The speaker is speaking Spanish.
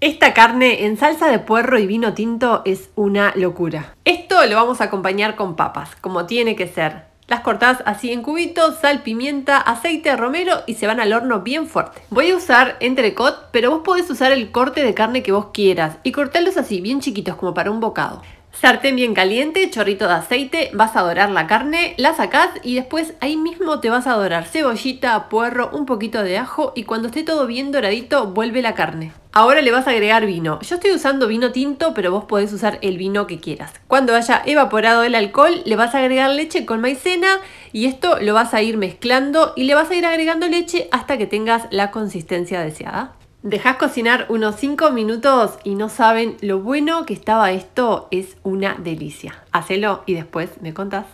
Esta carne en salsa de puerro y vino tinto es una locura. Esto lo vamos a acompañar con papas, como tiene que ser. Las cortás así en cubitos, sal, pimienta, aceite, romero y se van al horno bien fuerte. Voy a usar entrecot, pero vos podés usar el corte de carne que vos quieras y cortarlos así, bien chiquitos, como para un bocado. Sartén bien caliente, chorrito de aceite, vas a dorar la carne, la sacás y después ahí mismo te vas a dorar cebollita, puerro, un poquito de ajo y cuando esté todo bien doradito vuelve la carne. Ahora le vas a agregar vino. Yo estoy usando vino tinto, pero vos podés usar el vino que quieras. Cuando haya evaporado el alcohol, le vas a agregar leche con maicena y esto lo vas a ir mezclando y le vas a ir agregando leche hasta que tengas la consistencia deseada. Dejas cocinar unos 5 minutos y no saben lo bueno que estaba esto, es una delicia. Hacelo y después me contás.